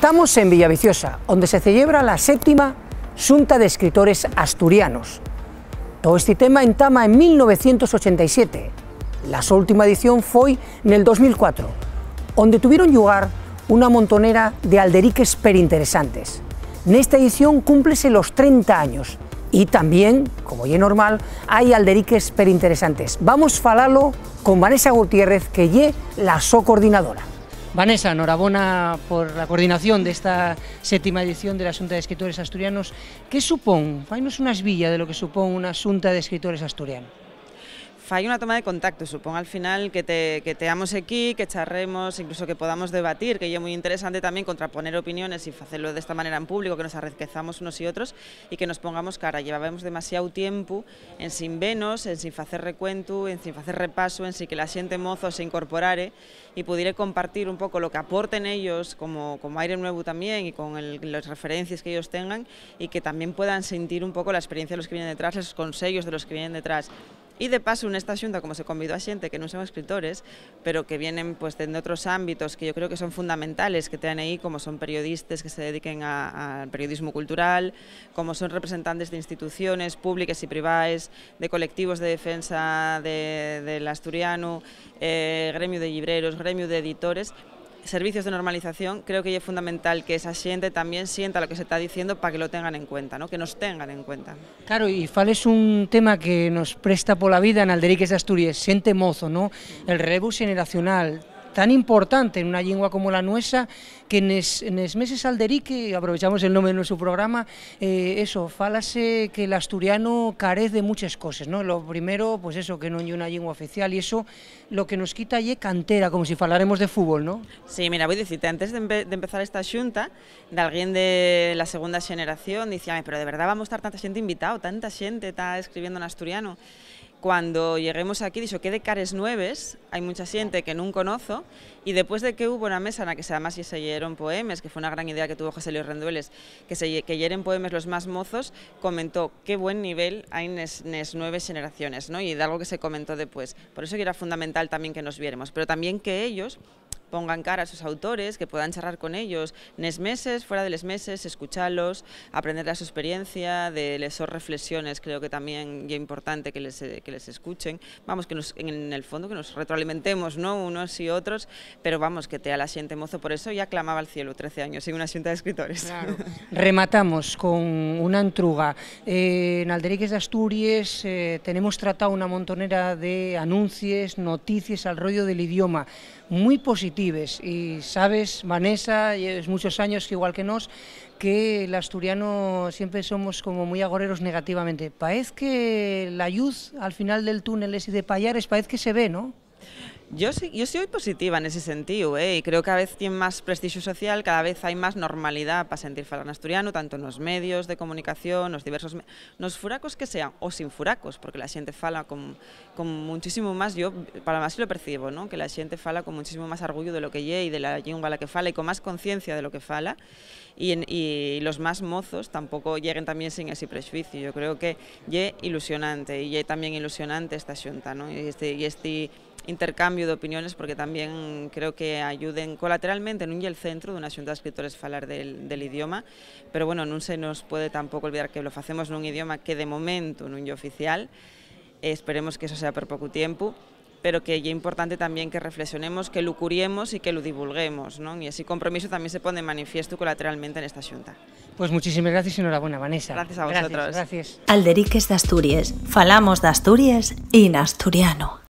Estamos en Villaviciosa, donde se celebra la séptima Junta de Escritores Asturianos. Todo este tema entama en 1987. La última edición fue en el 2004, donde tuvieron lugar una montonera de alderiques perinteresantes. En esta edición cúmplese los 30 años y también, como ya normal, hay alderiques perinteresantes. Vamos a falarlo con Vanessa Gutiérrez, que es la coordinadora. Vanessa, enhorabuena por la coordinación de esta séptima edición de la Asunta de Escritores Asturianos. ¿Qué supón? Fainos unas villas de lo que supone una Asunta de Escritores Asturianos. Hay una toma de contacto, supongo, al final que, te, que teamos aquí, que charremos, incluso que podamos debatir, que es muy interesante también contraponer opiniones y hacerlo de esta manera en público, que nos arriesguezamos unos y otros y que nos pongamos cara. Llevábamos demasiado tiempo en sin venos, en sin facer recuento, en sin hacer repaso, en sin que la siente mozo se incorporare y pudiere compartir un poco lo que aporten ellos como, como aire nuevo también y con las referencias que ellos tengan y que también puedan sentir un poco la experiencia de los que vienen detrás, los consejos de los que vienen detrás. Y, de paso, en esta xunta, como se convidó a gente que no son escritores, pero que vienen pues, de otros ámbitos que yo creo que son fundamentales que tienen ahí, como son periodistas que se dediquen al periodismo cultural, como son representantes de instituciones públicas y privadas, de colectivos de defensa del asturiano, eh, gremio de libreros, gremio de editores, servicios de normalización, creo que es fundamental que esa gente también sienta lo que se está diciendo para que lo tengan en cuenta, ¿no? que nos tengan en cuenta. Claro, y fal es un tema que nos presta por la vida en Alderiques de Asturias, siente mozo, ¿no? el relevo generacional, tan importante en una lengua como la nuestra, que en es meses alderique, aprovechamos el nombre de nuestro programa, eh, eso, fálase que el asturiano carece de muchas cosas, ¿no? Lo primero, pues eso, que no hay una lengua oficial, y eso lo que nos quita es cantera, como si faláramos de fútbol, ¿no? Sí, mira, voy a decirte, antes de, empezar esta xunta, de alguien de la segunda generación, decía, pero de verdad vamos a estar tanta gente invitada, tanta gente está escribiendo en asturiano, cuando lleguemos aquí, ...dijo que de cares nueves, ...hay mucha gente que nunca conozco... ...y después de que hubo una mesa ...en la que se además se leyeron poemes, que fue una gran idea que tuvo José Luis Rendueles, que se que poemes los más mozos, comentó qué buen nivel hay en nes nueve generaciones, ¿no? y de algo que se comentó después. Por eso que era fundamental también que nos viéramos, pero también que ellos pongan cara a sus autores, que puedan charlar con ellos nes meses, fuera de les meses, escucharlos, aprender de su experiencia, de esas reflexiones, creo que también es importante que les, que les escuchen, vamos, que nos, en el fondo que nos retroalimentemos ¿no? unos y otros, pero vamos, que te a la siente mozo, por eso ya clamaba al cielo 13 años en una sienta de escritores. Claro. Rematamos con una entruga. Eh, en Alderíquez de Asturias eh, tenemos tratado una montonera de anuncios, noticias al rollo del idioma muy positives y sabes, Vanessa, es muchos años que igual que nos, que el asturiano siempre somos como muy agoreros negativamente. Parece que la luz al final del túnel es de Payares, parece que se ve, ¿no? Yo, soy positiva en ese sentido, ¿eh? y creo que cada vez tiene más prestigio social, cada vez hay más normalidad para sentir falar en asturiano, tanto en los medios de comunicación, los diversos... los furacos que sean, o sin furacos, porque la gente fala con, muchísimo más, yo para más lo percibo, que la gente fala con muchísimo más orgullo de lo que ye y de la lengua a la que fala, y con más conciencia de lo que fala, y, los más mozos tampoco lleguen también sin ese prejuicio. Yo creo que ye ilusionante, y ye también ilusionante esta xunta, y este, este intercambio de opiniones, porque también creo que ayuden colateralmente en un y el centro de una asunta de escritores falar del, del idioma, pero bueno, no se nos puede tampoco olvidar que lo hacemos en un idioma que de momento un yo oficial, esperemos que eso sea por poco tiempo, pero que es importante también que reflexionemos, que lo curiemos y que lo divulguemos, Y Y ese compromiso también se pone manifiesto colateralmente en esta asunta. pues muchísimas gracias y enhorabuena, Vanessa. Gracias a vosotros. Gracias, de Asturias. Falamos de Asturias y en asturiano.